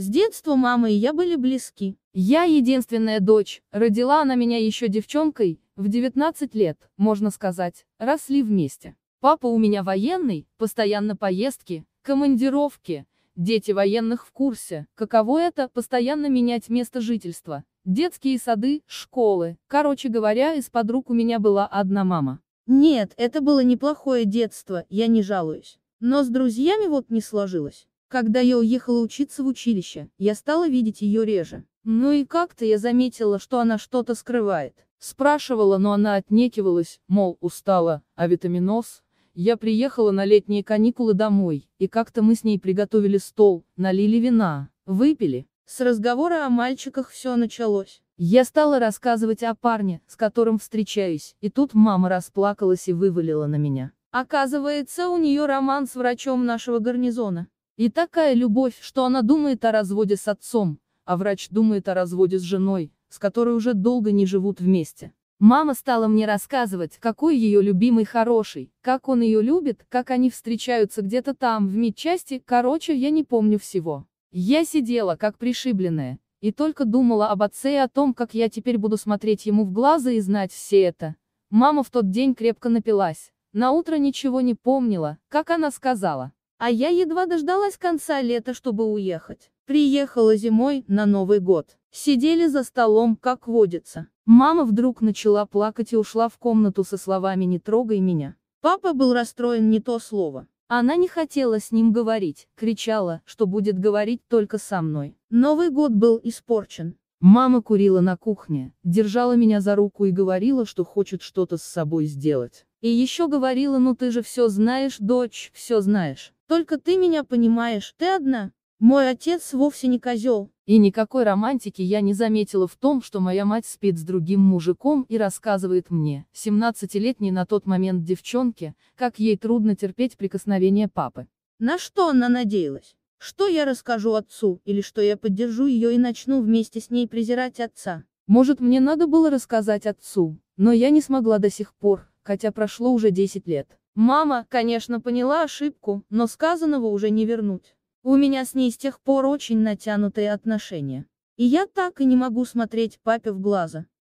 С детства мама и я были близки. Я единственная дочь, родила она меня еще девчонкой, в 19 лет, можно сказать, росли вместе. Папа у меня военный, постоянно поездки, командировки, дети военных в курсе, каково это, постоянно менять место жительства, детские сады, школы, короче говоря, из подруг у меня была одна мама. Нет, это было неплохое детство, я не жалуюсь. Но с друзьями вот не сложилось. Когда я уехала учиться в училище, я стала видеть ее реже. Ну и как-то я заметила, что она что-то скрывает. Спрашивала, но она отнекивалась, мол, устала, а витаминоз? Я приехала на летние каникулы домой, и как-то мы с ней приготовили стол, налили вина, выпили. С разговора о мальчиках все началось. Я стала рассказывать о парне, с которым встречаюсь, и тут мама расплакалась и вывалила на меня. Оказывается, у нее роман с врачом нашего гарнизона. И такая любовь, что она думает о разводе с отцом, а врач думает о разводе с женой, с которой уже долго не живут вместе. Мама стала мне рассказывать, какой ее любимый хороший, как он ее любит, как они встречаются где-то там, в медчасти, короче, я не помню всего. Я сидела, как пришибленная, и только думала об отце и о том, как я теперь буду смотреть ему в глаза и знать все это. Мама в тот день крепко напилась. на утро ничего не помнила, как она сказала. А я едва дождалась конца лета, чтобы уехать. Приехала зимой, на Новый год. Сидели за столом, как водится. Мама вдруг начала плакать и ушла в комнату со словами «не трогай меня». Папа был расстроен не то слово. Она не хотела с ним говорить, кричала, что будет говорить только со мной. Новый год был испорчен. Мама курила на кухне, держала меня за руку и говорила, что хочет что-то с собой сделать. И еще говорила, ну ты же все знаешь, дочь, все знаешь. Только ты меня понимаешь, ты одна. Мой отец вовсе не козел. И никакой романтики я не заметила в том, что моя мать спит с другим мужиком и рассказывает мне, 17-летней на тот момент девчонке, как ей трудно терпеть прикосновение папы. На что она надеялась? Что я расскажу отцу, или что я поддержу ее и начну вместе с ней презирать отца? Может, мне надо было рассказать отцу, но я не смогла до сих пор, хотя прошло уже 10 лет. Мама, конечно, поняла ошибку, но сказанного уже не вернуть. У меня с ней с тех пор очень натянутые отношения. И я так и не могу смотреть папе в глаза.